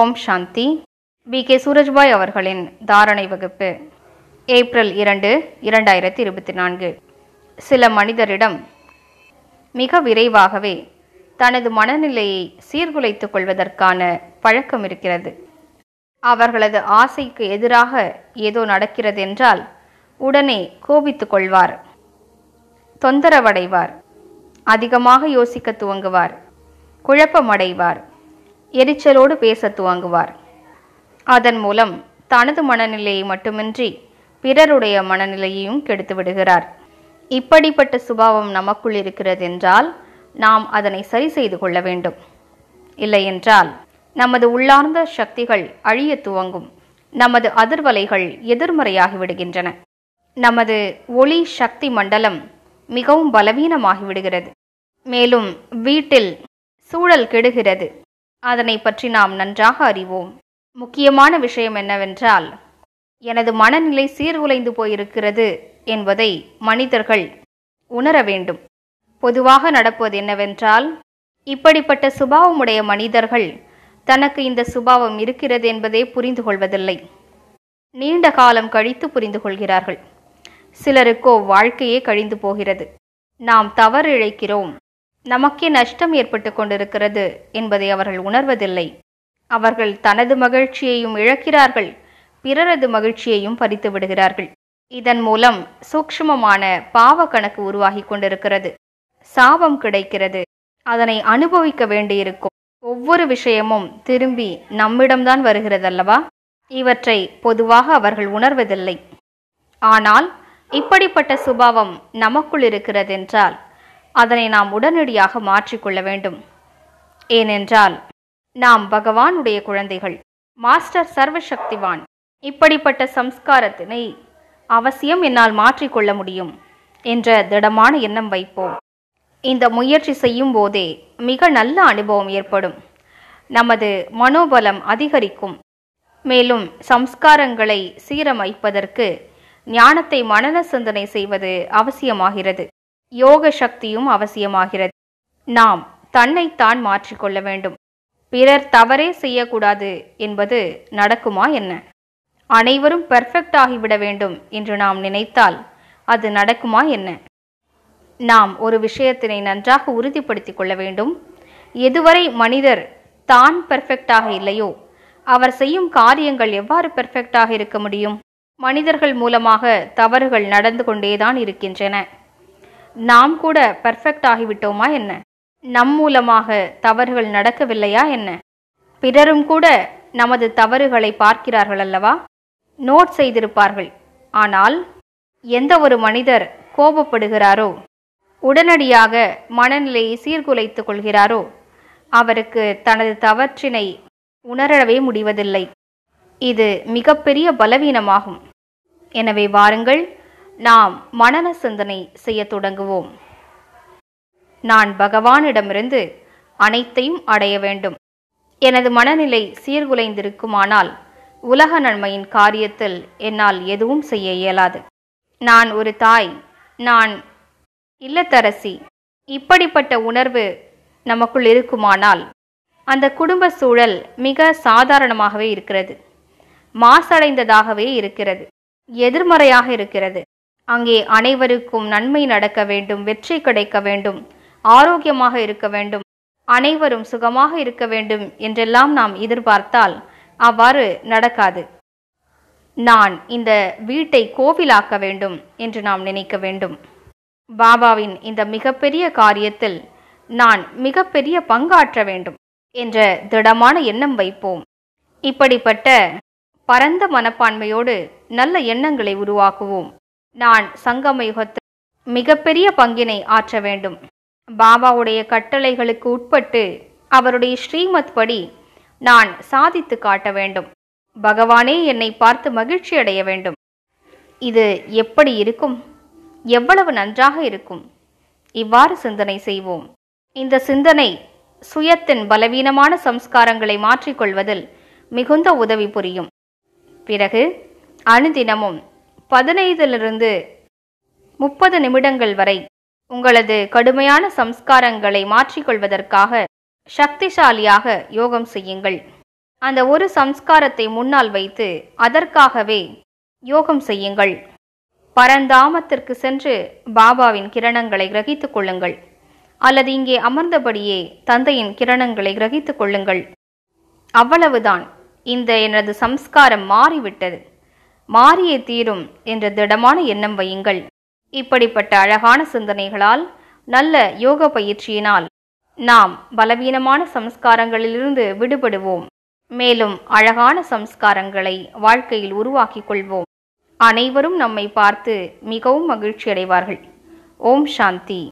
ஓம் சாந்தி B K சூரஜ்பாய் அவர்களின் தாரணை வகுப்பு ஏப்ரல் இரண்டு இரண்டாயிரத்தி இருபத்தி நான்கு சில மனிதரிடம் மிக விரைவாகவே தனது மனநிலையை சீர்குலைத்துக் கொள்வதற்கான பழக்கம் இருக்கிறது அவர்களது ஆசைக்கு எதிராக ஏதோ நடக்கிறது என்றால் உடனே கோபித்துக் கொள்வார் தொந்தரவடைவார் அதிகமாக யோசிக்க துவங்குவார் குழப்பமடைவார் எரிச்சலோடு பேச துவங்குவார் அதன் மூலம் தனது மனநிலையை மட்டுமின்றி பிறருடைய மனநிலையையும் கெடுத்து விடுகிறார் இப்படிப்பட்ட சுபாவம் நமக்குள் இருக்கிறது என்றால் நாம் அதனை சரி செய்து கொள்ள வேண்டும் இல்லையென்றால் நமது உள்ளார்ந்த சக்திகள் அழிய துவங்கும் நமது அதிர்வலைகள் எதிர்மறையாகி விடுகின்றன நமது ஒளி சக்தி மண்டலம் மிகவும் பலவீனமாகிவிடுகிறது மேலும் வீட்டில் சூழல் கெடுகிறது அதனை பற்றி நாம் நன்றாக அறிவோம் முக்கியமான விஷயம் என்னவென்றால் எனது மனநிலை சீர்குலைந்து போயிருக்கிறது என்பதை மனிதர்கள் உணர வேண்டும் பொதுவாக நடப்பது என்னவென்றால் இப்படிப்பட்ட சுபாவமுடைய மனிதர்கள் தனக்கு இந்த சுபாவம் இருக்கிறது என்பதே புரிந்து கொள்வதில்லை நீண்ட காலம் கழித்து புரிந்து கொள்கிறார்கள் சிலருக்கோ வாழ்க்கையே கழிந்து போகிறது நாம் தவறு இழைக்கிறோம் நமக்கே நஷ்டம் ஏற்பட்டு கொண்டிருக்கிறது என்பதை அவர்கள் உணர்வதில்லை அவர்கள் தனது மகிழ்ச்சியையும் இழக்கிறார்கள் பிறரது மகிழ்ச்சியையும் பறித்து விடுகிறார்கள் இதன் மூலம் சூக்ஷ்மமான பாவ கணக்கு உருவாகி கொண்டிருக்கிறது சாபம் கிடைக்கிறது அதனை அனுபவிக்க வேண்டியிருக்கும் ஒவ்வொரு விஷயமும் திரும்பி நம்மிடம்தான் வருகிறதல்லவா இவற்றை பொதுவாக அவர்கள் உணர்வதில்லை ஆனால் இப்படிப்பட்ட சுபாவம் நமக்குள் இருக்கிறதென்றால் அதனை நாம் உடனடியாக மாற்றிக்கொள்ள வேண்டும் ஏனென்றால் நாம் பகவானுடைய குழந்தைகள் மாஸ்டர் சர்வசக்திவான் இப்படிப்பட்ட சம்ஸ்காரத்தினை அவசியம் என்னால் மாற்றிக்கொள்ள முடியும் என்ற திடமான எண்ணம் வைப்போம் இந்த முயற்சி செய்யும் போதே மிக நல்ல அனுபவம் ஏற்படும் நமது மனோபலம் அதிகரிக்கும் மேலும் சம்ஸ்காரங்களை சீரமைப்பதற்கு ஞானத்தை மனன சிந்தனை செய்வது அவசியமாகிறது யோக சக்தியும் அவசியமாகிறது நாம் தன்னைத்தான் மாற்றிக்கொள்ள வேண்டும் பிறர் தவறே செய்யக்கூடாது என்பது நடக்குமா என்ன அனைவரும் பெர்ஃபெக்ட் ஆகிவிட வேண்டும் என்று நாம் நினைத்தால் அது நடக்குமா என்ன நாம் ஒரு விஷயத்தினை நன்றாக உறுதிப்படுத்திக் கொள்ள வேண்டும் எதுவரை மனிதர் தான் பெர்ஃபெக்டாக இல்லையோ அவர் செய்யும் காரியங்கள் எவ்வாறு பெர்ஃபெக்டாக இருக்க முடியும் மனிதர்கள் மூலமாக தவறுகள் நடந்து கொண்டேதான் இருக்கின்றன நாம் கூட பர்ஃபெக்ட் ஆகிவிட்டோமா என்ன நம் மூலமாக தவறுகள் நடக்கவில்லையா என்ன பிறரும் கூட நமது தவறுகளை பார்க்கிறார்கள் அல்லவா நோட் செய்திருப்பார்கள் ஆனால் எந்த ஒரு மனிதர் கோபப்படுகிறாரோ உடனடியாக மனநிலையை சீர்குலைத்துக் கொள்கிறாரோ அவருக்கு தனது தவற்றினை உணரவே முடிவதில்லை இது மிகப்பெரிய பலவீனமாகும் எனவே வாருங்கள் நாம் மனன சிந்தனை செய்ய தொடங்குவோம் நான் பகவானிடமிருந்து அனைத்தையும் அடைய வேண்டும் எனது மனநிலை சீர்குலைந்திருக்குமானால் உலக நன்மையின் காரியத்தில் என்னால் எதுவும் செய்ய இயலாது நான் ஒரு தாய் நான் இல்லத்தரசி இப்படிப்பட்ட உணர்வு நமக்குள் இருக்குமானால் அந்த குடும்ப சூழல் மிக சாதாரணமாகவே இருக்கிறது மாசடைந்ததாகவே இருக்கிறது எதிர்மறையாக இருக்கிறது அங்கே அனைவருக்கும் நன்மை நடக்க வேண்டும் வெற்றி கிடைக்க வேண்டும் ஆரோக்கியமாக இருக்க வேண்டும் அனைவரும் சுகமாக இருக்க வேண்டும் என்றெல்லாம் நாம் எதிர்பார்த்தால் அவ்வாறு நடக்காது நான் இந்த வீட்டை கோவிலாக்க வேண்டும் என்று நாம் நினைக்க வேண்டும் பாபாவின் இந்த மிகப்பெரிய காரியத்தில் நான் மிகப்பெரிய பங்காற்ற வேண்டும் என்ற திடமான எண்ணம் வைப்போம் இப்படிப்பட்ட பரந்த மனப்பான்மையோடு நல்ல எண்ணங்களை உருவாக்குவோம் நான் சங்கம யுகத்தில் மிகப்பெரிய பங்கினை ஆற்ற வேண்டும் பாபாவுடைய கட்டளைகளுக்கு உட்பட்டு அவருடைய ஸ்ரீமத் படி நான் சாதித்து காட்ட வேண்டும் பகவானே என்னை பார்த்து மகிழ்ச்சி அடைய வேண்டும் இது எப்படி இருக்கும் எவ்வளவு நன்றாக இருக்கும் இவ்வாறு சிந்தனை செய்வோம் இந்த சிந்தனை சுயத்தின் பலவீனமான சம்ஸ்காரங்களை மாற்றிக்கொள்வதில் மிகுந்த உதவி புரியும் பிறகு அனுதினமும் பதினைந்திலிருந்து முப்பது நிமிடங்கள் வரை உங்களது கடுமையான சம்ஸ்காரங்களை மாற்றிக்கொள்வதற்காக சக்திசாலியாக யோகம் செய்யுங்கள் அந்த ஒரு சம்ஸ்காரத்தை முன்னால் வைத்து அதற்காகவே யோகம் செய்யுங்கள் பரந்தாமத்திற்கு சென்று பாபாவின் கிரணங்களை கிரகித்துக் கொள்ளுங்கள் அல்லது இங்கே அமர்ந்தபடியே தந்தையின் கிரணங்களை கிரகித்துக் கொள்ளுங்கள் அவ்வளவுதான் இந்த எனது சம்ஸ்காரம் மாறிவிட்டது மாறியே தீரும் என்ற திடமான எண்ணம் வையுங்கள் இப்படிப்பட்ட அழகான சிந்தனைகளால் நல்ல யோக பயிற்சியினால் நாம் பலவீனமான சம்ஸ்காரங்களிலிருந்து விடுபடுவோம் மேலும் அழகான சம்ஸ்காரங்களை வாழ்க்கையில் உருவாக்கிக் கொள்வோம் அனைவரும் நம்மை பார்த்து மிகவும் மகிழ்ச்சி அடைவார்கள் ஓம் சாந்தி